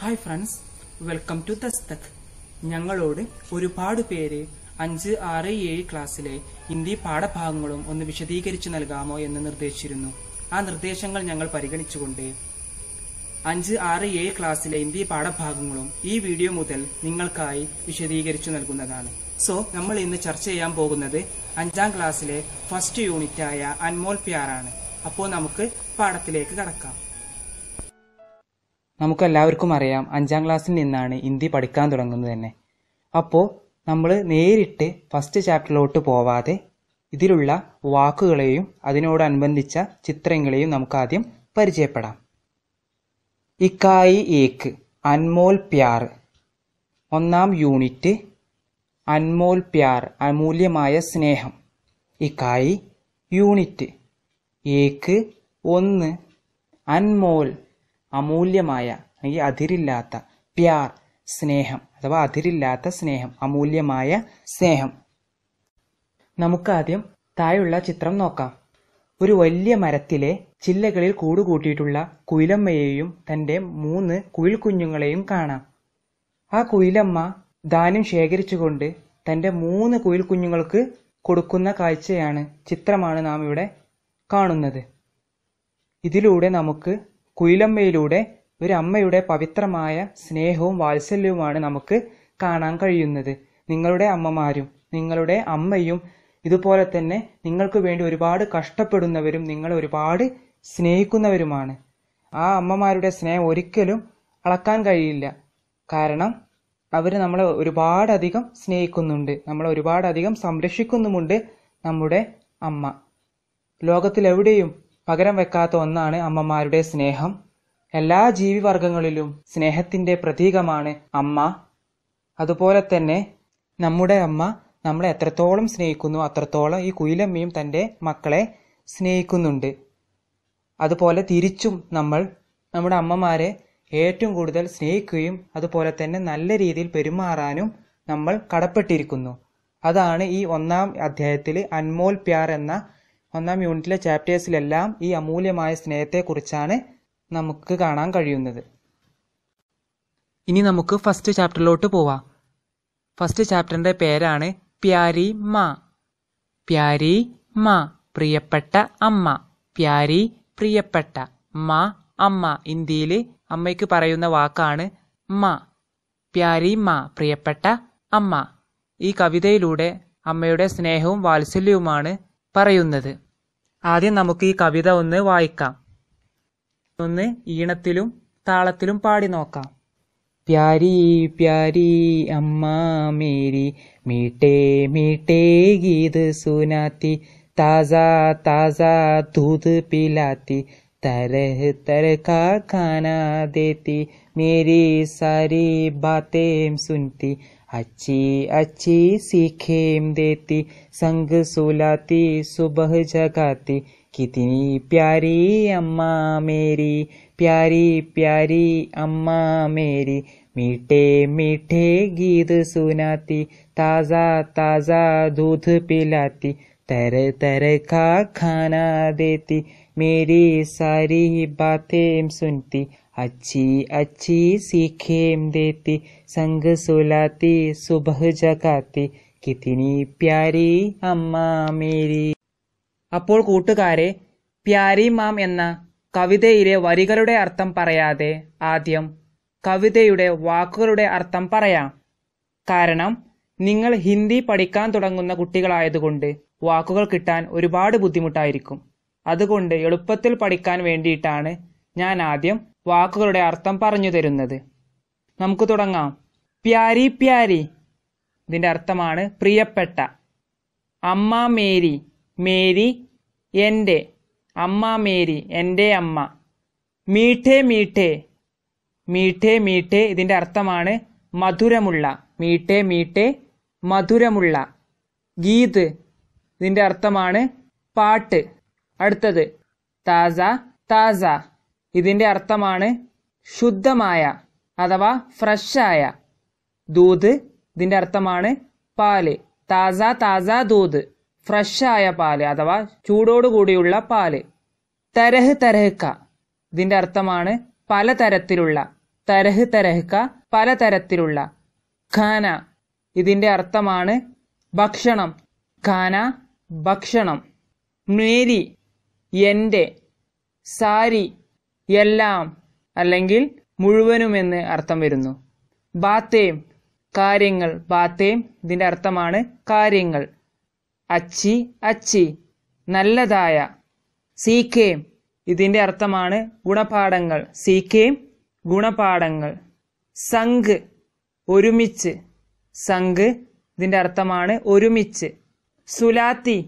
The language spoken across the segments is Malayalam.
hi friends welcome to Dastak ഞങ്ങളോട് ഒരുപാട് പേര് അഞ്ച് ആറ് ഏഴ് ക്ലാസ്സിലെ ഹിന്ദി പാഠഭാഗങ്ങളും ഒന്ന് വിശദീകരിച്ചു നൽകാമോ എന്ന് നിർദ്ദേശിച്ചിരുന്നു ആ നിർദ്ദേശങ്ങൾ ഞങ്ങൾ പരിഗണിച്ചുകൊണ്ട് അഞ്ച് ആറ് ഏഴ് ക്ലാസ്സിലെ ഹിന്ദി പാഠഭാഗങ്ങളും ഈ വീഡിയോ മുതൽ നിങ്ങൾക്കായി വിശദീകരിച്ചു നൽകുന്നതാണ് സോ നമ്മൾ ഇന്ന് ചർച്ച ചെയ്യാൻ പോകുന്നത് അഞ്ചാം ക്ലാസ്സിലെ ഫസ്റ്റ് യൂണിറ്റായ അൻമോൾ പ്യാറാണ് അപ്പോൾ നമുക്ക് പാഠത്തിലേക്ക് കടക്കാം നമുക്കെല്ലാവർക്കും അറിയാം അഞ്ചാം ക്ലാസ്സിൽ നിന്നാണ് ഹിന്ദി പഠിക്കാൻ തുടങ്ങുന്നത് തന്നെ അപ്പോൾ നമ്മൾ നേരിട്ട് ഫസ്റ്റ് ചാപ്റ്ററിലോട്ട് പോവാതെ ഇതിലുള്ള വാക്കുകളെയും അതിനോടനുബന്ധിച്ച ചിത്രങ്ങളെയും നമുക്കാദ്യം പരിചയപ്പെടാം ഇക്കായി ഏക്ക് അൻമോൽ പ്യാർ ഒന്നാം യൂണിറ്റ് അൻമോൽ പ്യാർ അമൂല്യമായ സ്നേഹം ഇക്കായി യൂണിറ്റ് ഏക്ക് ഒന്ന് അൻമോൽ അമൂല്യമായ അല്ലെങ്കിൽ അതിരില്ലാത്ത പ്യാർ സ്നേഹം അഥവാ അതിരില്ലാത്ത സ്നേഹം അമൂല്യമായ സ്നേഹം നമുക്കാദ്യം താഴെയുള്ള ചിത്രം നോക്കാം ഒരു വലിയ മരത്തിലെ ചില്ലകളിൽ കൂടുകൂട്ടിയിട്ടുള്ള കുയിലമ്മയെയും തന്റെ മൂന്ന് കുയിൽ കുഞ്ഞുങ്ങളെയും കാണാം ആ കുയിലമ്മ ധാന്യം ശേഖരിച്ചുകൊണ്ട് തന്റെ മൂന്ന് കുയിൽ കുഞ്ഞുങ്ങൾക്ക് കൊടുക്കുന്ന കാഴ്ചയാണ് ചിത്രമാണ് നാം ഇവിടെ കാണുന്നത് ഇതിലൂടെ നമുക്ക് കുയിലമ്മയിലൂടെ അമ്മയുടെ പവിത്രമായ സ്നേഹവും വാത്സല്യവുമാണ് നമുക്ക് കാണാൻ കഴിയുന്നത് നിങ്ങളുടെ അമ്മമാരും നിങ്ങളുടെ അമ്മയും ഇതുപോലെ തന്നെ നിങ്ങൾക്ക് വേണ്ടി ഒരുപാട് കഷ്ടപ്പെടുന്നവരും നിങ്ങളെ ഒരുപാട് സ്നേഹിക്കുന്നവരുമാണ് ആ അമ്മമാരുടെ സ്നേഹം ഒരിക്കലും അളക്കാൻ കഴിയില്ല കാരണം അവർ നമ്മളെ ഒരുപാടധികം സ്നേഹിക്കുന്നുണ്ട് നമ്മളെ ഒരുപാടധികം സംരക്ഷിക്കുന്നുമുണ്ട് നമ്മുടെ അമ്മ ലോകത്തിലെവിടെയും പകരം വെക്കാത്ത ഒന്നാണ് അമ്മമാരുടെ സ്നേഹം എല്ലാ ജീവിവർഗങ്ങളിലും സ്നേഹത്തിന്റെ പ്രതീകമാണ് അമ്മ അതുപോലെ തന്നെ നമ്മുടെ അമ്മ നമ്മളെ എത്രത്തോളം സ്നേഹിക്കുന്നു അത്രത്തോളം ഈ കുയിലമ്മയും തൻ്റെ മക്കളെ സ്നേഹിക്കുന്നുണ്ട് അതുപോലെ തിരിച്ചും നമ്മൾ നമ്മുടെ അമ്മമാരെ ഏറ്റവും കൂടുതൽ സ്നേഹിക്കുകയും അതുപോലെ തന്നെ നല്ല രീതിയിൽ പെരുമാറാനും നമ്മൾ കടപ്പെട്ടിരിക്കുന്നു അതാണ് ഈ ഒന്നാം അധ്യായത്തിൽ അൻമോൽ പ്യാർ എന്ന ഒന്നാം യൂണിറ്റിലെ ചാപ്റ്റേഴ്സിലെല്ലാം ഈ അമൂല്യമായ സ്നേഹത്തെക്കുറിച്ചാണ് നമുക്ക് കാണാൻ കഴിയുന്നത് ഇനി നമുക്ക് ഫസ്റ്റ് ചാപ്റ്ററിലോട്ട് പോവാം ഫസ്റ്റ് ചാപ്റ്ററിൻ്റെ പേരാണ് പ്യാരി മാ പ്യാരി മാ പ്രിയപ്പെട്ട അമ്മ പ്യാരി പ്രിയപ്പെട്ട മാ അമ്മ ഇന്ത്യയിൽ അമ്മയ്ക്ക് പറയുന്ന വാക്കാണ് മ പ്യാരി മാ പ്രിയപ്പെട്ട അമ്മ ഈ കവിതയിലൂടെ അമ്മയുടെ സ്നേഹവും വാത്സല്യവുമാണ് പറയുന്നത് ആദ്യം നമുക്ക് ഈ കവിത ഒന്ന് വായിക്കാം ഒന്ന് ഈണത്തിലും താളത്തിലും പാടി നോക്കാം प्यारी प्यारी अम्मा मेरी मीठे मीठे गीत सुनाती ताज़ा ताज़ा दूध पिलाती तरह तरह का खाना देती मेरी सारी बातें सुनती अच्छी अच्छी सीखें देती संग सुलाती सुबह जगाती कितनी प्यारी अम्मा मेरी प्यारी प्यारी अम्मा मेरी मीठे मीठे गीत सुनाती ताज़ा ताज़ा दूध पिलाती तरह तरह का खाना देती मेरी सारी बातें सुनती अच्छी अच्छी सीखें देती संग सुलाती सुबह जगाती कितनी പ്യാരി അമ്മ മേരി അപ്പോൾ കൂട്ടുകാരെ പ്യാരി മാം എന്ന കവിതയിലെ വരികളുടെ അർത്ഥം പറയാതെ ആദ്യം കവിതയുടെ വാക്കുകളുടെ അർത്ഥം പറയാം കാരണം നിങ്ങൾ ഹിന്ദി പഠിക്കാൻ തുടങ്ങുന്ന കുട്ടികളായതുകൊണ്ട് വാക്കുകൾ കിട്ടാൻ ഒരുപാട് ബുദ്ധിമുട്ടായിരിക്കും അതുകൊണ്ട് എളുപ്പത്തിൽ പഠിക്കാൻ വേണ്ടിയിട്ടാണ് ഞാൻ ആദ്യം വാക്കുകളുടെ അർത്ഥം പറഞ്ഞു തരുന്നത് നമുക്ക് തുടങ്ങാം പ്യാരി പ്യാരി ഇതിൻ്റെ അർത്ഥമാണ് പ്രിയപ്പെട്ട അമ്മ മേരി മേരി എൻ്റെ അമ്മ മേരി എൻ്റെ അമ്മ മീഠേ മീഠേ മീഠേ മീഠേ ഇതിൻ്റെ അർത്ഥമാണ് മധുരമുള്ള മീഠേ മീഠേ മധുരമുള്ള ഗീത് ഇതിൻ്റെ അർത്ഥമാണ് പാട്ട് അടുത്തത് താസ താസ ഇതിൻ്റെ അർത്ഥമാണ് ശുദ്ധമായ അഥവാ ഫ്രഷായ ദൂത് ഇതിൻ്റെ അർത്ഥമാണ് പാല് താസ താസ ദൂത് ഫ്രഷായ പാല് അഥവാ ചൂടോടുകൂടിയുള്ള പാല് തരഹ് തരഹ്ക്ക ഇതിൻ്റെ അർത്ഥമാണ് പലതരത്തിലുള്ള തരഹ് തരഹ്ക്ക പലതരത്തിലുള്ള ഖാന ഇതിൻ്റെ അർത്ഥമാണ് ഭക്ഷണം ഖാന ഭക്ഷണം മേരി എൻ്റെ സാരി എല്ലാം അല്ലെങ്കിൽ എന്ന് അർത്ഥം വരുന്നു ബാത്തേം കാര്യങ്ങൾ ബാത്തേം ഇതിൻ്റെ അർത്ഥമാണ് കാര്യങ്ങൾ അച്ചി അച്ചി നല്ലതായ സീക്കേം ഇതിൻ്റെ അർത്ഥമാണ് ഗുണപാഠങ്ങൾ സീക്കേം ഗുണപാഠങ്ങൾ സംഘ് ഒരുമിച്ച് സംഘ് ഇതിൻ്റെ അർത്ഥമാണ് ഒരുമിച്ച് സുലാത്തി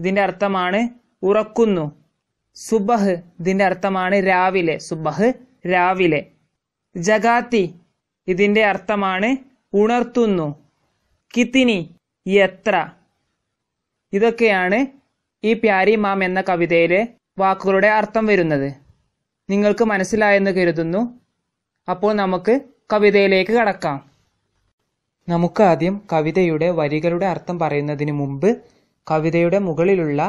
ഇതിൻ്റെ അർത്ഥമാണ് ഉറക്കുന്നു സുബഹ് ഇതിന്റെ അർത്ഥമാണ് രാവിലെ സുബഹ് രാവിലെ ജഗാത്തി ഇതിന്റെ അർത്ഥമാണ് ഉണർത്തുന്നു കിത്തിനി എത്ര ഇതൊക്കെയാണ് ഈ പ്യാരി മാം എന്ന കവിതയിലെ വാക്കുകളുടെ അർത്ഥം വരുന്നത് നിങ്ങൾക്ക് മനസ്സിലായെന്ന് കരുതുന്നു അപ്പോൾ നമുക്ക് കവിതയിലേക്ക് കടക്കാം നമുക്ക് ആദ്യം കവിതയുടെ വരികളുടെ അർത്ഥം പറയുന്നതിന് മുമ്പ് കവിതയുടെ മുകളിലുള്ള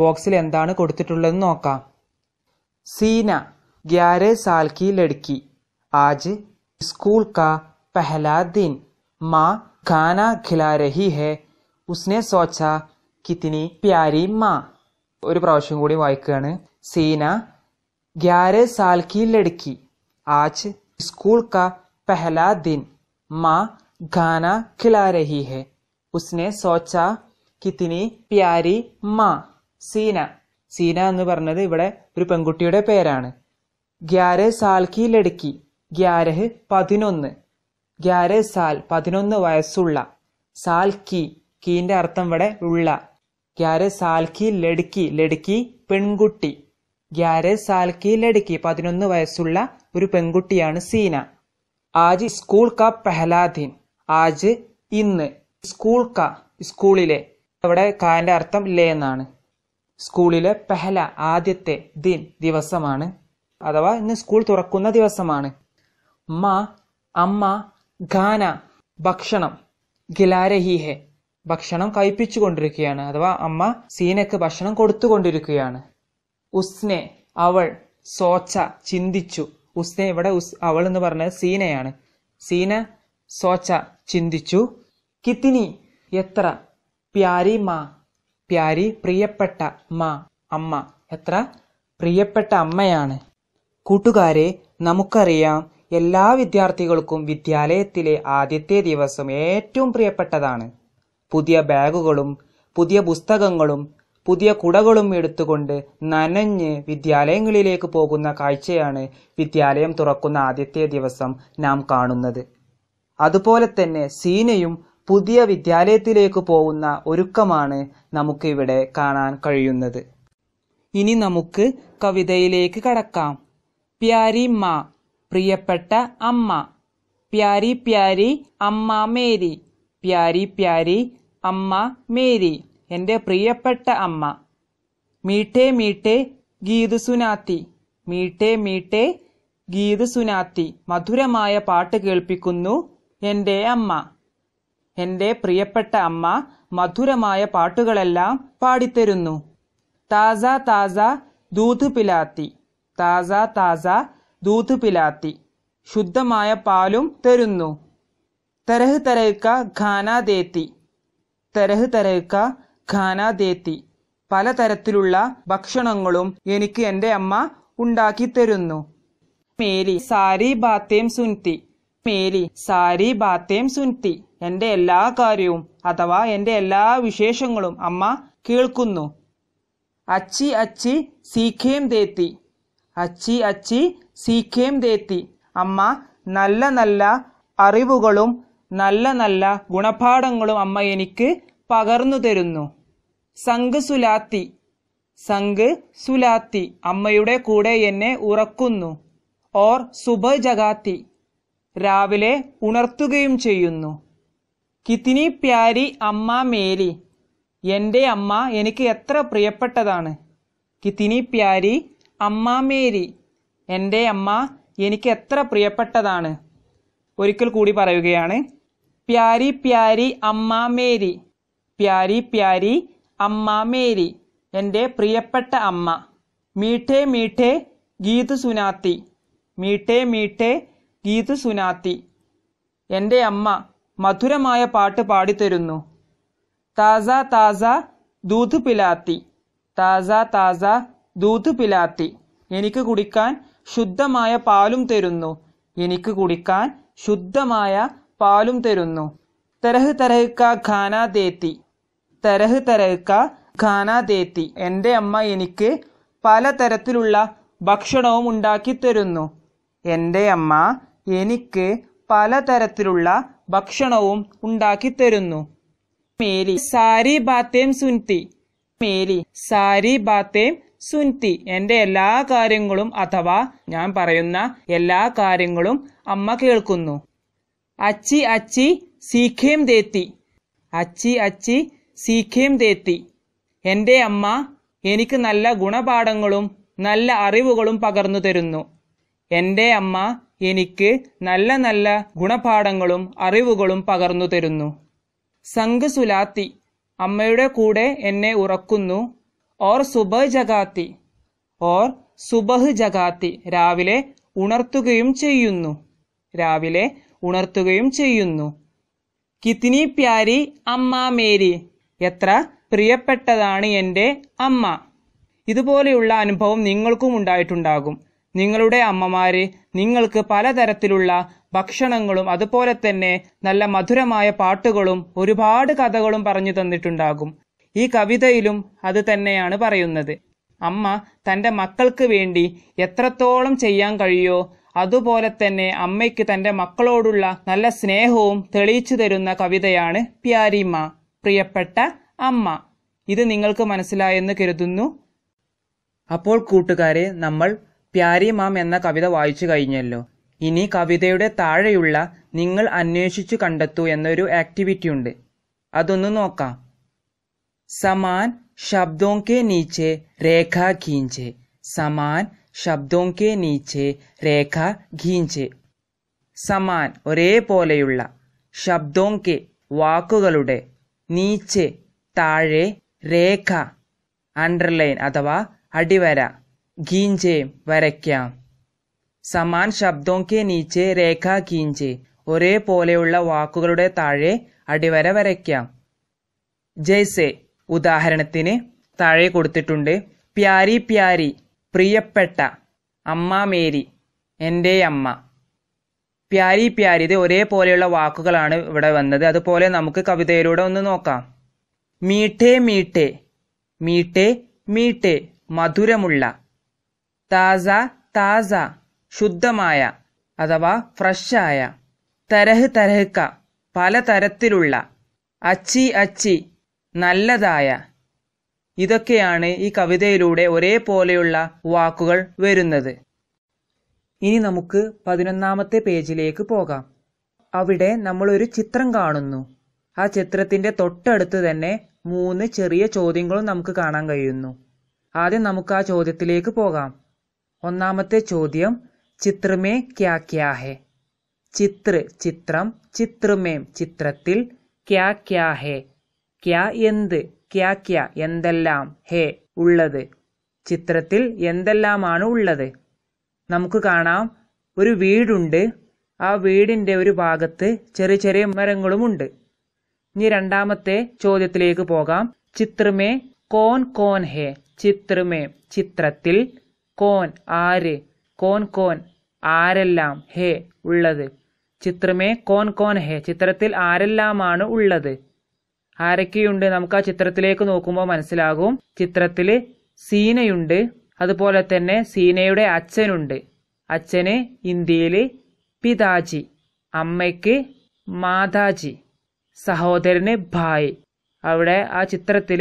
ബോക്സിൽ എന്താണ് കൊടുത്തിട്ടുള്ളതെന്ന് നോക്കാം സീന ഗ്യാരെ സാൽ കി ലഡ്ക്കി ആജ് സ്കൂൾ കാ പെഹലാ ദിൻ മാ ഖാന ഖിലാ രഹി ഹെ ഉസ്നെ സോച്ച കിത്തിനി പ്യാരി മാ ഒരു പ്രാവശ്യം കൂടി വായിക്കുകയാണ് സീന ഗ്യാരെ സാൽ കി ലഡ്ക്കി ആജ് സ്കൂൾ കാ പെഹലാ ദിൻ മാ ഖാന ഖിലാ രഹി ഹെ उसने सोचा कितनी प्यारी माँ സീന സീന എന്ന് പറഞ്ഞത് ഇവിടെ ഒരു പെൺകുട്ടിയുടെ പേരാണ് ഗ്യാരെ സാൽകി ലടുക്കി ഗ്യാരഹ് പതിനൊന്ന് ഗ്യാരെ സാൽ പതിനൊന്ന് വയസ്സുള്ള സാൽ കി കീൻ്റെ അർത്ഥം ഇവിടെ ഉള്ള ഗ്യാരെ സാൽകി ലടുക്കി ലടുക്കി പെൺകുട്ടി ഗ്യാരെ സാൽകി ലടുക്കി പതിനൊന്ന് വയസ്സുള്ള ഒരു പെൺകുട്ടിയാണ് സീന ആജ് സ്കൂൾ ക പെഹ്ലാദീൻ ആജ് ഇന്ന് സ്കൂൾ ക സ്കൂളിലെ അവിടെ കാന്റെ അർത്ഥം ലേ എന്നാണ് സ്കൂളിലെ പെഹല ആദ്യത്തെ ദിൻ ദിവസമാണ് അഥവാ ഇന്ന് സ്കൂൾ തുറക്കുന്ന ദിവസമാണ് മ അമ്മ ഖാന ഭക്ഷണം ഗിലാരഹിഹെ ഭക്ഷണം കൊണ്ടിരിക്കുകയാണ് അഥവാ അമ്മ സീനക്ക് ഭക്ഷണം കൊടുത്തുകൊണ്ടിരിക്കുകയാണ് ഉസ്നെ അവൾ സോച്ച ചിന്തിച്ചു ഉസ്നെ ഇവിടെ ഉസ് അവൾ എന്ന് പറഞ്ഞത് സീനയാണ് സീന സോച്ച ചിന്തിച്ചു കിത്തിനി എത്ര പ്യാരി മാ പ്യാരി പ്രിയപ്പെട്ട മാ അമ്മ എത്ര പ്രിയപ്പെട്ട അമ്മയാണ് കൂട്ടുകാരെ നമുക്കറിയാം എല്ലാ വിദ്യാർത്ഥികൾക്കും വിദ്യാലയത്തിലെ ആദ്യത്തെ ദിവസം ഏറ്റവും പ്രിയപ്പെട്ടതാണ് പുതിയ ബാഗുകളും പുതിയ പുസ്തകങ്ങളും പുതിയ കുടകളും എടുത്തുകൊണ്ട് നനഞ്ഞ് വിദ്യാലയങ്ങളിലേക്ക് പോകുന്ന കാഴ്ചയാണ് വിദ്യാലയം തുറക്കുന്ന ആദ്യത്തെ ദിവസം നാം കാണുന്നത് അതുപോലെ തന്നെ സീനയും പുതിയ വിദ്യാലയത്തിലേക്ക് പോവുന്ന ഒരുക്കമാണ് നമുക്കിവിടെ കാണാൻ കഴിയുന്നത് ഇനി നമുക്ക് കവിതയിലേക്ക് കടക്കാം പ്യാരി മാ പ്രിയപ്പെട്ട അമ്മ പ്യാരി പ്യാരി അമ്മ മേരി പ്യാരി പ്യാരി അമ്മ മേരി എൻ്റെ പ്രിയപ്പെട്ട അമ്മ മീട്ടേ മീട്ടേ ഗീത് സുനാത്തി മീട്ടേ മീട്ടേ ഗീത് സുനാത്തി മധുരമായ പാട്ട് കേൾപ്പിക്കുന്നു എൻ്റെ അമ്മ എന്റെ പ്രിയപ്പെട്ട അമ്മ മധുരമായ പാട്ടുകളെല്ലാം പാടിത്തരുന്നു താസ താസ ദൂത് പിലാത്തി താസ താസ ദൂത് പിലാത്തി ശുദ്ധമായ പാലും തരുന്നു തരഹ് തരക്ക ഖാന ദേത്തി തരഹ് തരക്ക ഖാന ദേത്തി പലതരത്തിലുള്ള ഭക്ഷണങ്ങളും എനിക്ക് എൻ്റെ അമ്മ ഉണ്ടാക്കി തരുന്നു മേരി സാരി ബാത്തേം സുൻത്തി മേരി സാരി ബാത്തേം സുൻത്തി എൻ്റെ എല്ലാ കാര്യവും അഥവാ എൻ്റെ എല്ലാ വിശേഷങ്ങളും അമ്മ കേൾക്കുന്നു അച്ചി അച്ചി സീഖേം തേത്തി അച്ചി അച്ചി സീഖേം തേത്തി അമ്മ നല്ല നല്ല അറിവുകളും നല്ല നല്ല ഗുണപാഠങ്ങളും അമ്മ എനിക്ക് പകർന്നു തരുന്നു സംഘ് സുലാത്തി സംഘ് സുലാത്തി അമ്മയുടെ കൂടെ എന്നെ ഉറക്കുന്നു ഓർ സുബ ജഗാത്തി രാവിലെ ഉണർത്തുകയും ചെയ്യുന്നു കിത്തിനി പ്യാരി അമ്മ മേരി എൻ്റെ അമ്മ എനിക്ക് എത്ര പ്രിയപ്പെട്ടതാണ് കിത്തിനി പ്യാരി അമ്മ മേരി എൻ്റെ അമ്മ എനിക്ക് എത്ര പ്രിയപ്പെട്ടതാണ് ഒരിക്കൽ കൂടി പറയുകയാണ് പ്യാരി പ്യാരി അമ്മ മേരി പ്യാരി പ്യാരി അമ്മ മേരി എൻ്റെ പ്രിയപ്പെട്ട അമ്മ മീഠേ മീഠേ ഗീത് സുനാത്തി മീഠേ മീഠേ ഗീത് സുനാത്തി എൻ്റെ അമ്മ മധുരമായ പാട്ട് പാടിത്തരുന്നു താസ താസ ദൂത് പിലാത്തി താസ താസ ദൂത് പിലാത്തി എനിക്ക് കുടിക്കാൻ ശുദ്ധമായ പാലും തരുന്നു എനിക്ക് കുടിക്കാൻ ശുദ്ധമായ പാലും തരുന്നു തരഹ് തരഹ്ക്ക ഖാന തേത്തി തരഹ് തരഹ്ക്ക ഖാന തേത്തി എൻ്റെ അമ്മ എനിക്ക് പലതരത്തിലുള്ള ഭക്ഷണവും ഉണ്ടാക്കി തരുന്നു എൻ്റെ അമ്മ എനിക്ക് പലതരത്തിലുള്ള ഭക്ഷണവും തരുന്നു മേരി സാരി ബാത്തേം സുൻതി മേരി സാരി ബാത്തേം സുൻതി എന്റെ എല്ലാ കാര്യങ്ങളും അഥവാ ഞാൻ പറയുന്ന എല്ലാ കാര്യങ്ങളും അമ്മ കേൾക്കുന്നു അച്ചി അച്ചി സീഖേം ദേത്തി അച്ചി അച്ചി സീഖേം ദേത്തി എന്റെ അമ്മ എനിക്ക് നല്ല ഗുണപാഠങ്ങളും നല്ല അറിവുകളും പകർന്നു തരുന്നു എന്റെ അമ്മ എനിക്ക് നല്ല നല്ല ഗുണപാഠങ്ങളും അറിവുകളും പകർന്നു തരുന്നു സംഘസുലാത്തി അമ്മയുടെ കൂടെ എന്നെ ഉറക്കുന്നു ഓർ സുബഹ് ജഗാത്തി ഓർ സുബഹ് ജഗാത്തി രാവിലെ ഉണർത്തുകയും ചെയ്യുന്നു രാവിലെ ഉണർത്തുകയും ചെയ്യുന്നു കിത്തിനി പ്യാരി അമ്മ മേരി എത്ര പ്രിയപ്പെട്ടതാണ് എൻ്റെ അമ്മ ഇതുപോലെയുള്ള അനുഭവം നിങ്ങൾക്കും ഉണ്ടായിട്ടുണ്ടാകും നിങ്ങളുടെ അമ്മമാര് നിങ്ങൾക്ക് പലതരത്തിലുള്ള ഭക്ഷണങ്ങളും അതുപോലെ തന്നെ നല്ല മധുരമായ പാട്ടുകളും ഒരുപാട് കഥകളും പറഞ്ഞു തന്നിട്ടുണ്ടാകും ഈ കവിതയിലും അത് തന്നെയാണ് പറയുന്നത് അമ്മ തൻ്റെ മക്കൾക്ക് വേണ്ടി എത്രത്തോളം ചെയ്യാൻ കഴിയോ അതുപോലെ തന്നെ അമ്മയ്ക്ക് തൻ്റെ മക്കളോടുള്ള നല്ല സ്നേഹവും തെളിയിച്ചു തരുന്ന കവിതയാണ് പ്യാരിമ്മ പ്രിയപ്പെട്ട അമ്മ ഇത് നിങ്ങൾക്ക് മനസ്സിലായെന്ന് കരുതുന്നു അപ്പോൾ കൂട്ടുകാരെ നമ്മൾ പ്യാരി മാം എന്ന കവിത വായിച്ചു കഴിഞ്ഞല്ലോ ഇനി കവിതയുടെ താഴെയുള്ള നിങ്ങൾ അന്വേഷിച്ചു കണ്ടെത്തൂ എന്നൊരു ആക്ടിവിറ്റി ഉണ്ട് അതൊന്ന് നോക്കാം സമാൻ ശബ്ദോ കെ നീച്ചെ രേഖ ഖീഞ്ചെ സമാൻ ശബ്ദോ കെ നീച്ചെ രേഖ ഖീഞ്ചെ സമാൻ ഒരേപോലെയുള്ള ശബ്ദോ കെ വാക്കുകളുടെ നീച്ചെ താഴെ രേഖ അണ്ടർലൈൻ അഥവാ അടിവര ഖീഞ്ചെ വരയ്ക്കാം സമാൻ ശബ്ദോം കെ നീച്ചെ രേഖ ഖീഞ്ചെ ഒരേപോലെയുള്ള വാക്കുകളുടെ താഴെ അടിവര വരയ്ക്കാം ജയ്സെ ഉദാഹരണത്തിന് താഴെ കൊടുത്തിട്ടുണ്ട് പ്യാരി പ്യാരി പ്രിയപ്പെട്ട അമ്മ മേരി എൻ്റെ അമ്മ പ്യാരി പ്യാരി ഇത് ഒരേപോലെയുള്ള വാക്കുകളാണ് ഇവിടെ വന്നത് അതുപോലെ നമുക്ക് കവിതയിലൂടെ ഒന്ന് നോക്കാം മീട്ടേ മീട്ടേ മീട്ടേ മീട്ടേ മധുരമുള്ള താസ താസ ശുദ്ധമായ അഥവാ ഫ്രഷായ തരഹ് തരഹ്ക്ക തരത്തിലുള്ള അച്ചി അച്ചി നല്ലതായ ഇതൊക്കെയാണ് ഈ കവിതയിലൂടെ ഒരേപോലെയുള്ള വാക്കുകൾ വരുന്നത് ഇനി നമുക്ക് പതിനൊന്നാമത്തെ പേജിലേക്ക് പോകാം അവിടെ നമ്മളൊരു ചിത്രം കാണുന്നു ആ ചിത്രത്തിന്റെ തൊട്ടടുത്ത് തന്നെ മൂന്ന് ചെറിയ ചോദ്യങ്ങളും നമുക്ക് കാണാൻ കഴിയുന്നു ആദ്യം നമുക്ക് ആ ചോദ്യത്തിലേക്ക് പോകാം ഒന്നാമത്തെ ചോദ്യം ചിത്രമേ ക്യാ ക്യാ ഹെ ചിത്ര ചിത്രം ചിത്രമേം ചിത്രത്തിൽ ക്യാ ക്യാ ഹെ ക്യാ എന്ത് ക്യാ ക്യാ എന്തെല്ലാം ഹേ ഉള്ളത് ചിത്രത്തിൽ എന്തെല്ലാമാണ് ഉള്ളത് നമുക്ക് കാണാം ഒരു വീടുണ്ട് ആ വീടിൻ്റെ ഒരു ഭാഗത്ത് ചെറിയ ചെറിയ മരങ്ങളുമുണ്ട് ഇനി രണ്ടാമത്തെ ചോദ്യത്തിലേക്ക് പോകാം ചിത്രമേ കോൺ കോൺ ഹേ ചിത്രമേ ചിത്രത്തിൽ കോൻ ആര് കോൻ കോൻ ആരെല്ലാം ഹേ ഉള്ളത് ചിത്രമേ കോൻ കോൻ ഹേ ചിത്രത്തിൽ ആരെല്ലാമാണ് ഉള്ളത് ആരൊക്കെയുണ്ട് നമുക്ക് ആ ചിത്രത്തിലേക്ക് നോക്കുമ്പോൾ മനസ്സിലാകും ചിത്രത്തിൽ സീനയുണ്ട് അതുപോലെ തന്നെ സീനയുടെ അച്ഛനുണ്ട് അച്ഛന് ഇന്ത്യയിൽ പിതാജി അമ്മയ്ക്ക് മാതാജി സഹോദരന് ഭായ് അവിടെ ആ ചിത്രത്തിൽ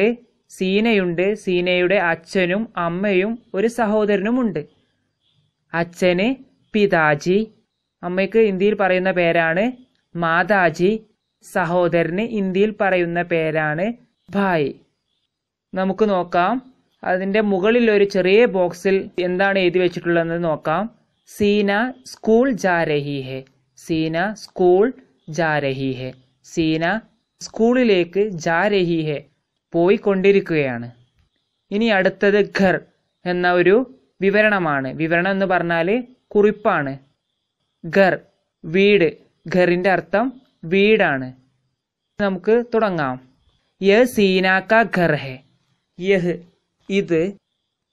സീനയുണ്ട് സീനയുടെ അച്ഛനും അമ്മയും ഒരു സഹോദരനുമുണ്ട് അച്ഛന് പിതാജി അമ്മയ്ക്ക് ഇന്ത്യയിൽ പറയുന്ന പേരാണ് മാതാജി സഹോദരന് ഇന്ത്യയിൽ പറയുന്ന പേരാണ് ഭായ് നമുക്ക് നോക്കാം അതിൻ്റെ മുകളിൽ ഒരു ചെറിയ ബോക്സിൽ എന്താണ് എഴുതി വെച്ചിട്ടുള്ളതെന്ന് നോക്കാം സീന സ്കൂൾ ജാരഹി ഹെ സീന സ്കൂൾ ജാരഹി ഹെ സീന സ്കൂളിലേക്ക് ജാരഹി ഹെ പോയിക്കൊണ്ടിരിക്കുകയാണ് ഇനി അടുത്തത് ഖർ എന്ന ഒരു വിവരണമാണ് വിവരണം എന്ന് പറഞ്ഞാൽ കുറിപ്പാണ് ഖർ വീട് ഖറിന്റെ അർത്ഥം വീടാണ് നമുക്ക് തുടങ്ങാം യ സീനാക്ക ഖർ ഹെ യഹ് ഇത്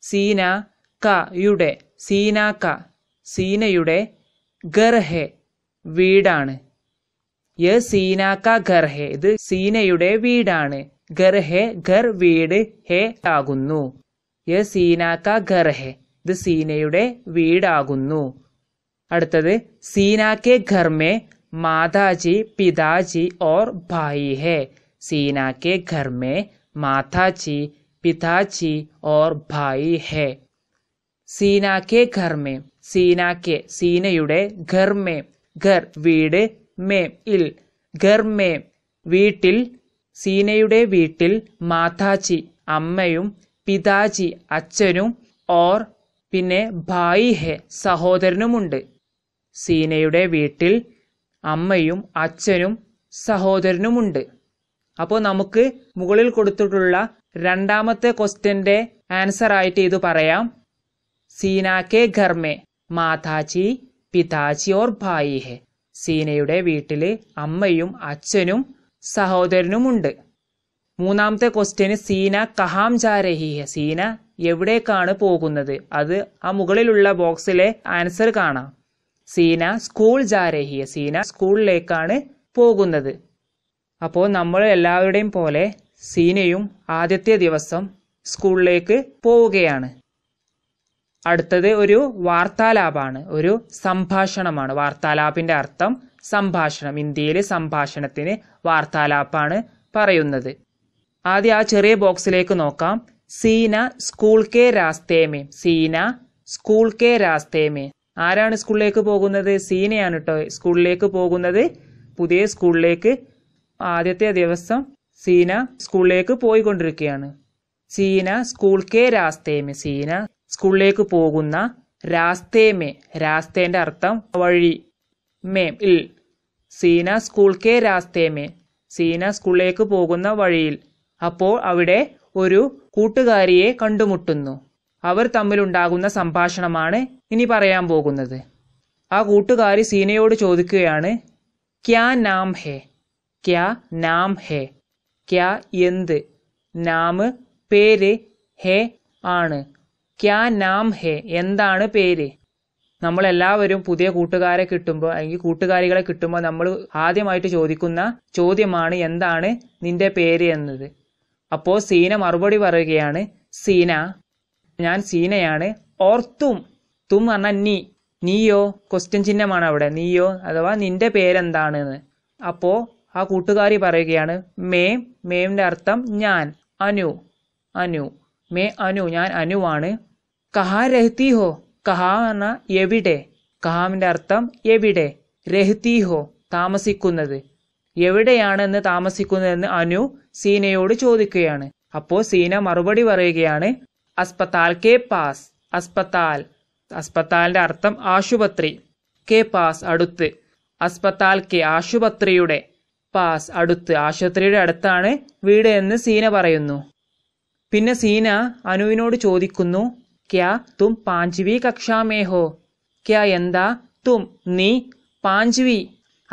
സീന യുടെ സീനാക്ക സീനയുടെ ഖർ ഹെ വീടാണ് യ സീനാക്ക ഖർ ഹെ ഇത് സീനയുടെ വീടാണ് घर है घर वीड़ है आगुनु ये सीना का घर है द सीने उड़े वीड़ आगुनु अर्थात सीना के घर में माताजी पिताजी और भाई है सीना के घर में माताजी पिताजी और भाई है सीना के घर में सीना के सीने उड़े घर में घर वीड़ में इल घर में वीटिल സീനയുടെ വീട്ടിൽ മാതാജി അമ്മയും പിതാജി അച്ഛനും ഓർ പിന്നെ ഭായി ഹെ സഹോദരനുമുണ്ട് സീനയുടെ വീട്ടിൽ അമ്മയും അച്ഛനും സഹോദരനുമുണ്ട് അപ്പോൾ നമുക്ക് മുകളിൽ കൊടുത്തിട്ടുള്ള രണ്ടാമത്തെ ക്വസ്റ്റ്യൻ്റെ ആൻസർ ആയിട്ട് ഇത് പറയാം സീനാ കെ ഘർമേ മാതാജി പിതാജി ഓർ ഭായി ഹെ സീനയുടെ വീട്ടിൽ അമ്മയും അച്ഛനും സഹോദരനുമുണ്ട് മൂന്നാമത്തെ ക്വസ്റ്റ്യന് സീന കഹാം ജാരഹിയ സീന എവിടേക്കാണ് പോകുന്നത് അത് ആ മുകളിലുള്ള ബോക്സിലെ ആൻസർ കാണാം സീന സ്കൂൾ ജാരഹിയ സീന സ്കൂളിലേക്കാണ് പോകുന്നത് അപ്പോൾ നമ്മൾ എല്ലാവരുടെയും പോലെ സീനയും ആദ്യത്തെ ദിവസം സ്കൂളിലേക്ക് പോവുകയാണ് അടുത്തത് ഒരു വാർത്താലാപാണ് ഒരു സംഭാഷണമാണ് വാർത്താലാപിൻ്റെ അർത്ഥം സംഭാഷണം ഇന്ത്യയിലെ സംഭാഷണത്തിന് വാർത്താലാപ്പാണ് പറയുന്നത് ആദ്യം ആ ചെറിയ ബോക്സിലേക്ക് നോക്കാം സീന സ്കൂൾ കെ രാസ്തേമേ സീന സ്കൂൾ കെ രാസ്തേമേ ആരാണ് സ്കൂളിലേക്ക് പോകുന്നത് സീനയാണ് കേട്ടോ സ്കൂളിലേക്ക് പോകുന്നത് പുതിയ സ്കൂളിലേക്ക് ആദ്യത്തെ ദിവസം സീന സ്കൂളിലേക്ക് പോയിക്കൊണ്ടിരിക്കുകയാണ് സീന സ്കൂൾ കെ രാസ്തേമേ സീന സ്കൂളിലേക്ക് പോകുന്ന രാസ്തേമേ രാസ്തേന്റെ അർത്ഥം വഴി മേ ഇൽ സീന സ്കൂൾ കെ രാസ്തേ മേ സീന സ്കൂളിലേക്ക് പോകുന്ന വഴിയിൽ അപ്പോൾ അവിടെ ഒരു കൂട്ടുകാരിയെ കണ്ടുമുട്ടുന്നു അവർ തമ്മിലുണ്ടാകുന്ന സംഭാഷണമാണ് ഇനി പറയാൻ പോകുന്നത് ആ കൂട്ടുകാരി സീനയോട് ചോദിക്കുകയാണ് ക്യാ നാം ഹേ ക്യാ നാം ഹേ ക്യാ എന്ത് നാം പേര് ഹേ ആണ് ക്യാ നാം ഹേ എന്താണ് പേര് നമ്മളെല്ലാവരും പുതിയ കൂട്ടുകാരെ കിട്ടുമ്പോൾ അല്ലെങ്കിൽ കൂട്ടുകാരികളെ കിട്ടുമ്പോൾ നമ്മൾ ആദ്യമായിട്ട് ചോദിക്കുന്ന ചോദ്യമാണ് എന്താണ് നിന്റെ പേര് എന്നത് അപ്പോൾ സീന മറുപടി പറയുകയാണ് സീന ഞാൻ സീനയാണ് ഓർ തും തും പറഞ്ഞാൽ നീ നീയോ ക്വസ്റ്റ്യൻ ചിഹ്നമാണ് അവിടെ നീയോ അഥവാ നിന്റെ പേരെന്താണെന്ന് അപ്പോൾ ആ കൂട്ടുകാരി പറയുകയാണ് മേം മേമിൻ്റെ അർത്ഥം ഞാൻ അനു അനു മേ അനു ഞാൻ അനുവാണ് കഹാരഹത്തി ഹോ കഹാന എന്ന എവിടെ കഹാമിന്റെ അർത്ഥം എവിടെ രഹ്തീഹോ താമസിക്കുന്നത് എന്ന് താമസിക്കുന്നതെന്ന് അനു സീനയോട് ചോദിക്കുകയാണ് അപ്പോൾ സീന മറുപടി പറയുകയാണ് അസ്പത്താൽ കെ പാസ് അസ്പത്താൽ അസ്പത്താലിന്റെ അർത്ഥം ആശുപത്രി കെ പാസ് അടുത്ത് അസ്പത്താൽ കെ ആശുപത്രിയുടെ പാസ് അടുത്ത് ആശുപത്രിയുടെ അടുത്താണ് വീട് എന്ന് സീന പറയുന്നു പിന്നെ സീന അനുവിനോട് ചോദിക്കുന്നു क्या तुम पांचवी कक्षा में हो ക്യാ എന്താ തും നീ പാഞ്ച്വി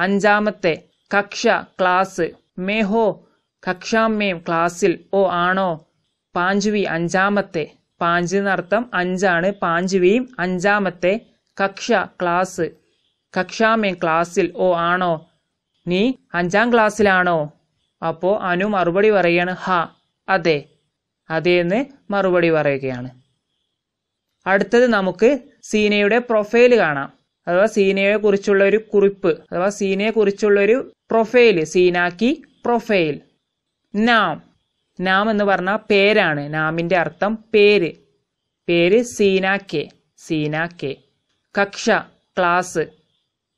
അഞ്ചാമത്തെ കക്ഷ ക്ലാസ് മേ ഹോ കക്ഷാമേം ക്ലാസ്സിൽ ഓ ആണോ പാഞ്ച്വി അഞ്ചാമത്തെ പാഞ്ച് എന്നർത്ഥം അഞ്ചാണ് പാഞ്ച്വിയും അഞ്ചാമത്തെ കക്ഷ ക്ലാസ് കക്ഷാമേം ക്ലാസ്സിൽ ഓ ആണോ നീ അഞ്ചാം ക്ലാസ്സിലാണോ അപ്പോൾ അനു മറുപടി പറയാണ് ഹ അതെ അതേന്ന് മറുപടി പറയുകയാണ് അടുത്തത് നമുക്ക് സീനയുടെ പ്രൊഫൈൽ കാണാം അഥവാ സീനയെ കുറിച്ചുള്ള ഒരു കുറിപ്പ് അഥവാ സീനയെ കുറിച്ചുള്ള ഒരു പ്രൊഫൈൽ സീനാക്കി പ്രൊഫൈൽ നാം നാം എന്ന് പറഞ്ഞാൽ പേരാണ് നാമിൻ്റെ അർത്ഥം പേര് പേര് സീനാക്കെ സീനാക്കെ കക്ഷ ക്ലാസ്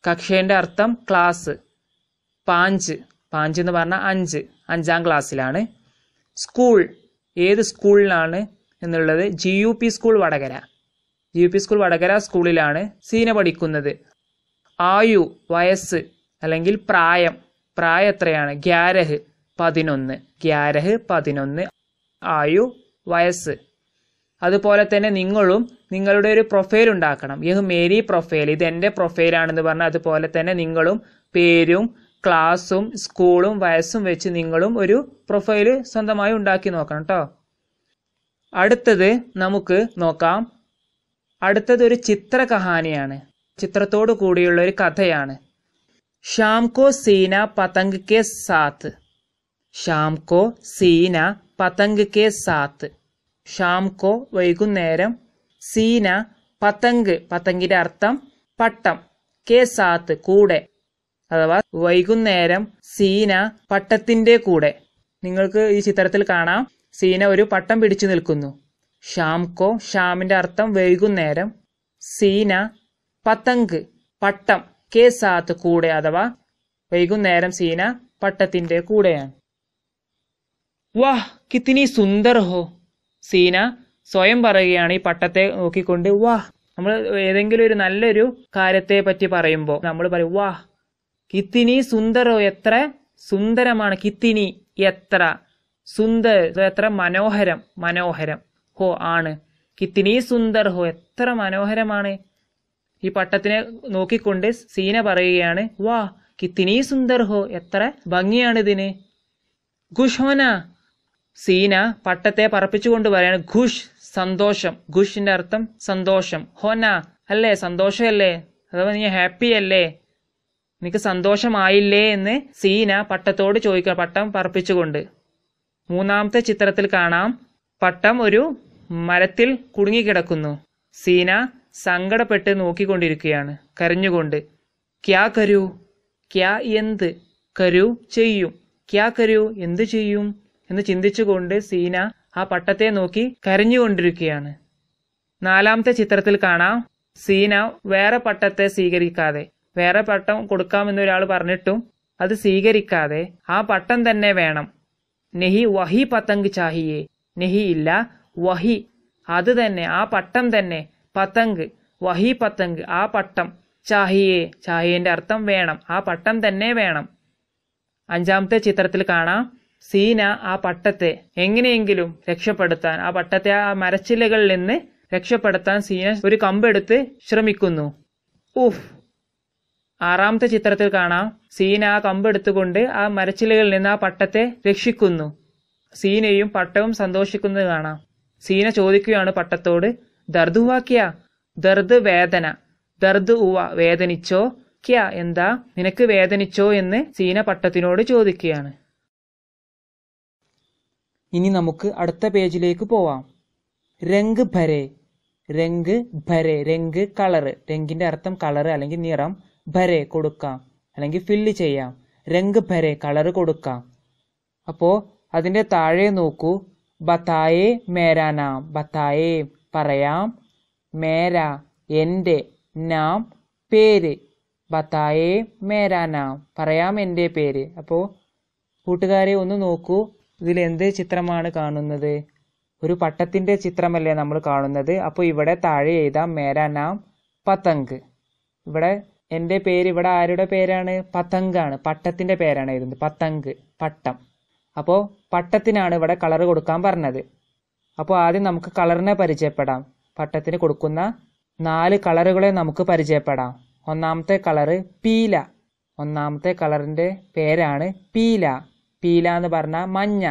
കക്ഷേൻ്റെ അർത്ഥം ക്ലാസ് പാഞ്ച് പാഞ്ച് എന്ന് പറഞ്ഞാൽ അഞ്ച് അഞ്ചാം ക്ലാസ്സിലാണ് സ്കൂൾ ഏത് സ്കൂളിലാണ് എന്നുള്ളത് G U P school Vadakara G P school Vadakara സ്കൂളിലാണ് സീന പഠിക്കുന്നത് ആയു വയസ്സ് അല്ലെങ്കിൽ പ്രായം പ്രായം എത്രയാണ് ഗ്യാരഹ് പതിനൊന്ന് ഗ്യാരഹ് പതിനൊന്ന് ആയു വയസ്സ് അതുപോലെ തന്നെ നിങ്ങളും നിങ്ങളുടെ ഒരു പ്രൊഫൈൽ ഉണ്ടാക്കണം യഹ് മേരി പ്രൊഫൈൽ ഇത് എൻ്റെ പ്രൊഫൈലാണെന്ന് പറഞ്ഞാൽ അതുപോലെ തന്നെ നിങ്ങളും പേരും ക്ലാസ്സും സ്കൂളും വയസ്സും വെച്ച് നിങ്ങളും ഒരു പ്രൊഫൈൽ സ്വന്തമായി ഉണ്ടാക്കി നോക്കണം കേട്ടോ അടുത്തത് നമുക്ക് നോക്കാം അടുത്തതൊരു ചിത്രകഹാനിയാണ് ചിത്രത്തോടു കൂടിയുള്ള ഒരു കഥയാണ് ഷാംകോ സീന പതംഗ് കെ സാത്ത് ഷാംകോ സീന പതംഗ് കെ സാത്ത് ഷാംകോ വൈകുന്നേരം സീന പതംഗ് പതംഗിന്റെ അർത്ഥം പട്ടം കെ സാത്ത് കൂടെ അഥവാ വൈകുന്നേരം സീന പട്ടത്തിന്റെ കൂടെ നിങ്ങൾക്ക് ഈ ചിത്രത്തിൽ കാണാം സീന ഒരു പട്ടം പിടിച്ചു നിൽക്കുന്നു ഷാംകോ ഷാമിന്റെ അർത്ഥം വൈകുന്നേരം സീന പതങ്ക് പട്ടം കെ സാത്ത് കൂടെ അഥവാ വൈകുന്നേരം സീന പട്ടത്തിന്റെ കൂടെയാണ് വാഹ് കിത്തിനി സുന്ദർ ഹോ സീന സ്വയം പറയുകയാണ് ഈ പട്ടത്തെ നോക്കിക്കൊണ്ട് വാഹ് നമ്മൾ ഏതെങ്കിലും ഒരു നല്ലൊരു കാര്യത്തെ പറ്റി പറയുമ്പോൾ നമ്മൾ പറയും വാഹ് കിത്തിനി സുന്ദരോ എത്ര സുന്ദരമാണ് കിത്തിനി എത്ര സുന്ദർ എത്ര മനോഹരം മനോഹരം ഹോ ആണ് കിത്തിനി സുന്ദർ ഹോ എത്ര മനോഹരമാണ് ഈ പട്ടത്തിനെ നോക്കിക്കൊണ്ട് സീന പറയുകയാണ് വാ കിത്തിനി സുന്ദർ ഹോ എത്ര ഇതിന് ഖുഷോന സീന പട്ടത്തെ പറപ്പിച്ചുകൊണ്ട് പറയാണ് ഖുഷ് സന്തോഷം ഖുഷിന്റെ അർത്ഥം സന്തോഷം ഹോന അല്ലേ സന്തോഷമല്ലേ അഥവാ നീ ഹാപ്പി അല്ലേ നിനക്ക് സന്തോഷമായില്ലേ എന്ന് സീന പട്ടത്തോട് ചോദിക്കുക പട്ടം പറപ്പിച്ചുകൊണ്ട് മൂന്നാമത്തെ ചിത്രത്തിൽ കാണാം പട്ടം ഒരു മരത്തിൽ കുടുങ്ങിക്കിടക്കുന്നു സീന സങ്കടപ്പെട്ട് നോക്കിക്കൊണ്ടിരിക്കുകയാണ് കരഞ്ഞുകൊണ്ട് ക്യാ കരൂ ക്യാ എന്ത് കരൂ ചെയ്യും ക്യാ കരൂ എന്ത് ചെയ്യും എന്ന് ചിന്തിച്ചുകൊണ്ട് സീന ആ പട്ടത്തെ നോക്കി കരഞ്ഞുകൊണ്ടിരിക്കുകയാണ് നാലാമത്തെ ചിത്രത്തിൽ കാണാം സീന വേറെ പട്ടത്തെ സ്വീകരിക്കാതെ വേറെ പട്ടം കൊടുക്കാമെന്ന് ഒരാൾ പറഞ്ഞിട്ടും അത് സ്വീകരിക്കാതെ ആ പട്ടം തന്നെ വേണം നെഹി വഹി പതങ്ക് ചാഹിയേ നെഹി ഇല്ല വഹി അത് തന്നെ ആ പട്ടം തന്നെ പതങ്ക് വഹി പതങ്ക് ആ പട്ടം ചാഹിയെ ചാഹിയൻ്റെ അർത്ഥം വേണം ആ പട്ടം തന്നെ വേണം അഞ്ചാമത്തെ ചിത്രത്തിൽ കാണാം സീന ആ പട്ടത്തെ എങ്ങനെയെങ്കിലും രക്ഷപ്പെടുത്താൻ ആ പട്ടത്തെ ആ മരച്ചില്ലകളിൽ നിന്ന് രക്ഷപ്പെടുത്താൻ സീന ഒരു കമ്പെടുത്ത് ശ്രമിക്കുന്നു ഉഫ് ആറാമത്തെ ചിത്രത്തിൽ കാണാം സീന ആ കമ്പെടുത്തുകൊണ്ട് ആ മരച്ചില്ലകളിൽ നിന്ന് ആ പട്ടത്തെ രക്ഷിക്കുന്നു സീനയും പട്ടവും സന്തോഷിക്കുന്നത് കാണാം സീന ചോദിക്കുകയാണ് പട്ടത്തോട് ദർദ് ഹുവാക്കിയ ദർദ് വേദന ദർദ് ഉവ വേദനിച്ചോ ക്യ എന്താ നിനക്ക് വേദനിച്ചോ എന്ന് സീന പട്ടത്തിനോട് ചോദിക്കുകയാണ് ഇനി നമുക്ക് അടുത്ത പേജിലേക്ക് പോവാം രംഗ് ഭരെ രംഗ് ഭരെ രംഗ് കളറ് രംഗിന്റെ അർത്ഥം കളറ് അല്ലെങ്കിൽ നിറം ഭരെ കൊടുക്കാം അല്ലെങ്കിൽ ഫില്ല് ചെയ്യാം രംഗ് ഭരെ കളറ് കൊടുക്കാം അപ്പോ അതിന്റെ താഴെ നോക്കൂ ബതായേ മേരാ നാം ബതായേ പറയാം മേര എൻ്റെ നാം പേര് ബതായേ മേരാ നാം പറയാം എൻ്റെ പേര് അപ്പോൾ കൂട്ടുകാരെ ഒന്ന് നോക്കൂ ഇതിൽ എന്ത് ചിത്രമാണ് കാണുന്നത് ഒരു പട്ടത്തിൻ്റെ ചിത്രമല്ലേ നമ്മൾ കാണുന്നത് അപ്പോൾ ഇവിടെ താഴെ എഴുതാം മേരാ നാം പതങ്ക് ഇവിടെ എൻ്റെ പേര് ഇവിടെ ആരുടെ പേരാണ് പതങ്കാണ് പട്ടത്തിൻ്റെ പേരാണ് എഴുതുന്നത് പതങ്ക് പട്ടം അപ്പോൾ പട്ടത്തിനാണ് ഇവിടെ കളർ കൊടുക്കാൻ പറഞ്ഞത് അപ്പോൾ ആദ്യം നമുക്ക് കളറിനെ പരിചയപ്പെടാം പട്ടത്തിന് കൊടുക്കുന്ന നാല് കളറുകളെ നമുക്ക് പരിചയപ്പെടാം ഒന്നാമത്തെ കളറ് പീല ഒന്നാമത്തെ കളറിൻ്റെ പേരാണ് പീല പീല എന്ന് പറഞ്ഞാൽ മഞ്ഞ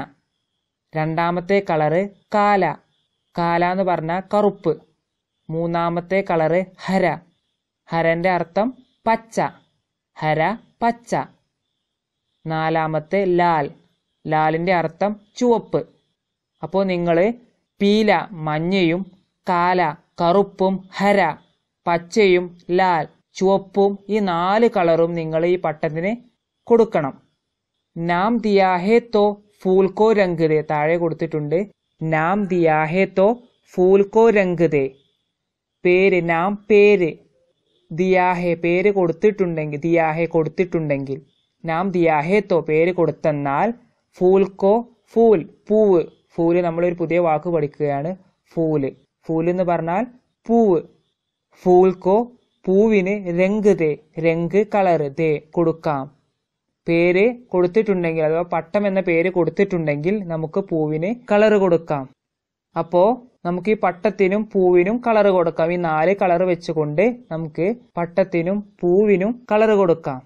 രണ്ടാമത്തെ കളറ് കാല കാല എന്ന് പറഞ്ഞാൽ കറുപ്പ് മൂന്നാമത്തെ കളറ് ഹര ഹരൻ്റെ അർത്ഥം പച്ച ഹര പച്ച നാലാമത്തെ ലാൽ ലാലിൻ്റെ അർത്ഥം ചുവപ്പ് അപ്പോൾ നിങ്ങൾ പീല മഞ്ഞയും കാല കറുപ്പും ഹര പച്ചയും ലാൽ ചുവപ്പും ഈ നാല് കളറും നിങ്ങൾ ഈ പട്ടത്തിന് കൊടുക്കണം നാം ദിയാഹേ തോ ഫൂൽകോ രംഗതേ താഴെ കൊടുത്തിട്ടുണ്ട് നാം ദിയാഹേ തോ ഫൂൽകോ രംഗതേ പേര് നാം പേര് ദിയാഹെ പേര് കൊടുത്തിട്ടുണ്ടെങ്കിൽ ദിയാഹെ കൊടുത്തിട്ടുണ്ടെങ്കിൽ നാം ദിയാഹേ തോ പേര് കൊടുത്തെന്നാൽ ഫൂൽക്കോ ഫൂൽ പൂവ് ഫൂല് നമ്മളൊരു പുതിയ വാക്ക് പഠിക്കുകയാണ് ഫൂല് ഫൂല് എന്ന് പറഞ്ഞാൽ പൂവ് ഫൂൽക്കോ പൂവിന് രംഗ് ദേ രംഗ് കളർ ദേ കൊടുക്കാം പേര് കൊടുത്തിട്ടുണ്ടെങ്കിൽ അഥവാ പട്ടം എന്ന പേര് കൊടുത്തിട്ടുണ്ടെങ്കിൽ നമുക്ക് പൂവിന് കളർ കൊടുക്കാം അപ്പോ നമുക്ക് ഈ പട്ടത്തിനും പൂവിനും കളർ കൊടുക്കാം ഈ നാല് കളർ വെച്ചുകൊണ്ട് നമുക്ക് പട്ടത്തിനും പൂവിനും കളർ കൊടുക്കാം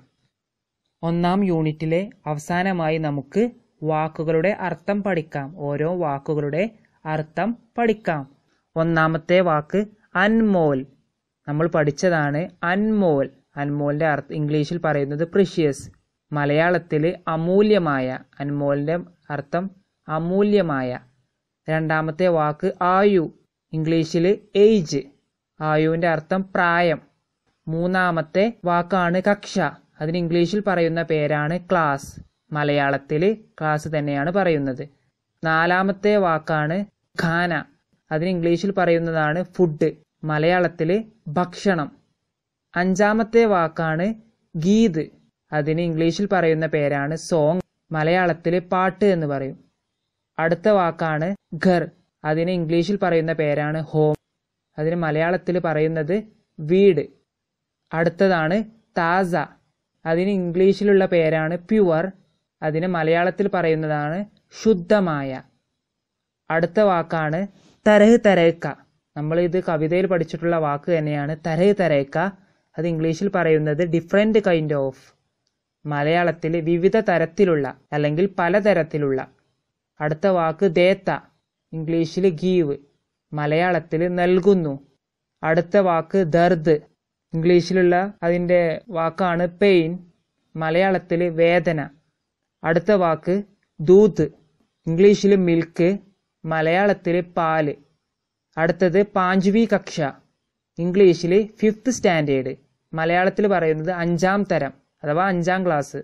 ഒന്നാം യൂണിറ്റിലെ അവസാനമായി നമുക്ക് വാക്കുകളുടെ അർത്ഥം പഠിക്കാം ഓരോ വാക്കുകളുടെ അർത്ഥം പഠിക്കാം ഒന്നാമത്തെ വാക്ക് അൻമോൽ നമ്മൾ പഠിച്ചതാണ് അൻമോൽ അൻമോലിൻ്റെ അർത്ഥം ഇംഗ്ലീഷിൽ പറയുന്നത് പ്രിഷ്യസ് മലയാളത്തിൽ അമൂല്യമായ അൻമോലിൻ്റെ അർത്ഥം അമൂല്യമായ രണ്ടാമത്തെ വാക്ക് ആയു ഇംഗ്ലീഷിൽ ഏജ് ആയുവിൻ്റെ അർത്ഥം പ്രായം മൂന്നാമത്തെ വാക്കാണ് കക്ഷ അതിന് ഇംഗ്ലീഷിൽ പറയുന്ന പേരാണ് ക്ലാസ് മലയാളത്തിൽ ക്ലാസ് തന്നെയാണ് പറയുന്നത് നാലാമത്തെ വാക്കാണ് ഖാന അതിന് ഇംഗ്ലീഷിൽ പറയുന്നതാണ് ഫുഡ് മലയാളത്തിൽ ഭക്ഷണം അഞ്ചാമത്തെ വാക്കാണ് ഗീത് അതിന് ഇംഗ്ലീഷിൽ പറയുന്ന പേരാണ് സോങ് മലയാളത്തിൽ പാട്ട് എന്ന് പറയും അടുത്ത വാക്കാണ് ഖർ അതിന് ഇംഗ്ലീഷിൽ പറയുന്ന പേരാണ് ഹോം അതിന് മലയാളത്തിൽ പറയുന്നത് വീട് അടുത്തതാണ് താസ അതിന് ഇംഗ്ലീഷിലുള്ള പേരാണ് പ്യുവർ അതിന് മലയാളത്തിൽ പറയുന്നതാണ് ശുദ്ധമായ അടുത്ത വാക്കാണ് തരഹ് തരയക്ക ഇത് കവിതയിൽ പഠിച്ചിട്ടുള്ള വാക്ക് തന്നെയാണ് തരഹ് തരയക്ക അത് ഇംഗ്ലീഷിൽ പറയുന്നത് ഡിഫറെൻ്റ് കൈൻഡ് ഓഫ് മലയാളത്തിൽ വിവിധ തരത്തിലുള്ള അല്ലെങ്കിൽ പലതരത്തിലുള്ള അടുത്ത വാക്ക് ദേത്ത ഇംഗ്ലീഷിൽ ഗീവ് മലയാളത്തിൽ നൽകുന്നു അടുത്ത വാക്ക് ദർദ് ഇംഗ്ലീഷിലുള്ള അതിൻ്റെ വാക്കാണ് പെയിൻ മലയാളത്തിൽ വേദന അടുത്ത വാക്ക് ദൂത്ത് ഇംഗ്ലീഷിൽ മിൽക്ക് മലയാളത്തിൽ പാല് അടുത്തത് പാഞ്ചുവി കക്ഷ ഇംഗ്ലീഷിൽ ഫിഫ്ത്ത് സ്റ്റാൻഡേർഡ് മലയാളത്തിൽ പറയുന്നത് അഞ്ചാം തരം അഥവാ അഞ്ചാം ക്ലാസ്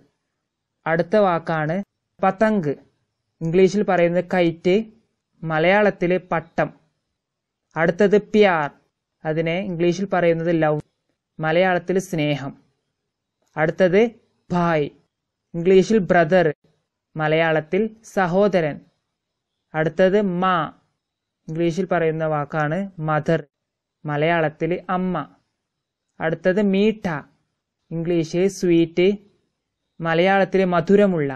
അടുത്ത വാക്കാണ് പതങ്ക് ഇംഗ്ലീഷിൽ പറയുന്നത് കൈറ്റ് മലയാളത്തിൽ പട്ടം അടുത്തത് പ്യാർ അതിനെ ഇംഗ്ലീഷിൽ പറയുന്നത് ലവ് മലയാളത്തിൽ സ്നേഹം അടുത്തത് ഭായ് ഇംഗ്ലീഷിൽ ബ്രദർ മലയാളത്തിൽ സഹോദരൻ അടുത്തത് മാ ഇംഗ്ലീഷിൽ പറയുന്ന വാക്കാണ് മദർ മലയാളത്തിൽ അമ്മ അടുത്തത് മീഠ ഇംഗ്ലീഷ് സ്വീറ്റ് മലയാളത്തിൽ മധുരമുള്ള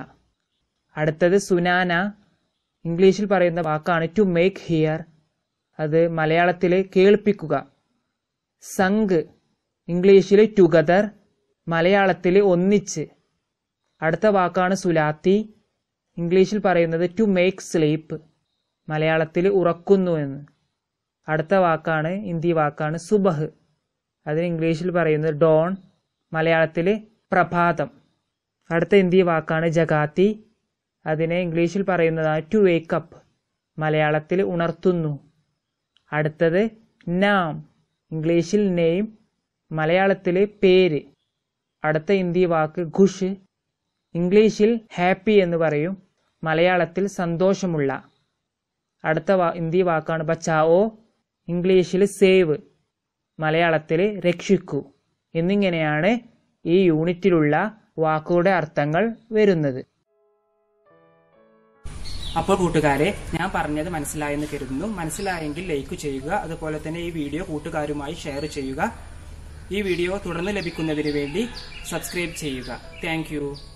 അടുത്തത് സുനാന ഇംഗ്ലീഷിൽ പറയുന്ന വാക്കാണ് ടു മേക്ക് ഹിയർ അത് മലയാളത്തിൽ കേൾപ്പിക്കുക സംഘ് ഇംഗ്ലീഷിൽ ടുഗദർ മലയാളത്തിൽ ഒന്നിച്ച് അടുത്ത വാക്കാണ് സുലാത്തി ഇംഗ്ലീഷിൽ പറയുന്നത് ടു മേക്ക് സ്ലീപ്പ് മലയാളത്തിൽ ഉറക്കുന്നു എന്ന് അടുത്ത വാക്കാണ് ഹിന്ദി വാക്കാണ് സുബഹ് അതിന് ഇംഗ്ലീഷിൽ പറയുന്നത് ഡോൺ മലയാളത്തിൽ പ്രഭാതം അടുത്ത ഹിന്ദി വാക്കാണ് ജഗാത്തി അതിനെ ഇംഗ്ലീഷിൽ പറയുന്നതാണ് ടു വേക്കപ്പ് മലയാളത്തിൽ ഉണർത്തുന്നു അടുത്തത് നാം ഇംഗ്ലീഷിൽ നെയിം മലയാളത്തിൽ പേര് അടുത്ത ഹിന്ദി വാക്ക് ഖുഷ് ഇംഗ്ലീഷിൽ ഹാപ്പി എന്ന് പറയും മലയാളത്തിൽ സന്തോഷമുള്ള അടുത്ത ഹിന്ദി വാക്കാണ് ബച്ചാവോ ഇംഗ്ലീഷിൽ സേവ് മലയാളത്തിൽ രക്ഷിക്കൂ എന്നിങ്ങനെയാണ് ഈ യൂണിറ്റിലുള്ള വാക്കുകളുടെ അർത്ഥങ്ങൾ വരുന്നത് അപ്പോൾ കൂട്ടുകാരെ ഞാൻ പറഞ്ഞത് മനസ്സിലായെന്ന് കരുതുന്നു മനസ്സിലായെങ്കിൽ ലൈക്ക് ചെയ്യുക അതുപോലെ തന്നെ ഈ വീഡിയോ കൂട്ടുകാരുമായി ഷെയർ ചെയ്യുക ഈ വീഡിയോ തുടർന്ന് ലഭിക്കുന്നതിന് വേണ്ടി സബ്സ്ക്രൈബ് ചെയ്യുക താങ്ക്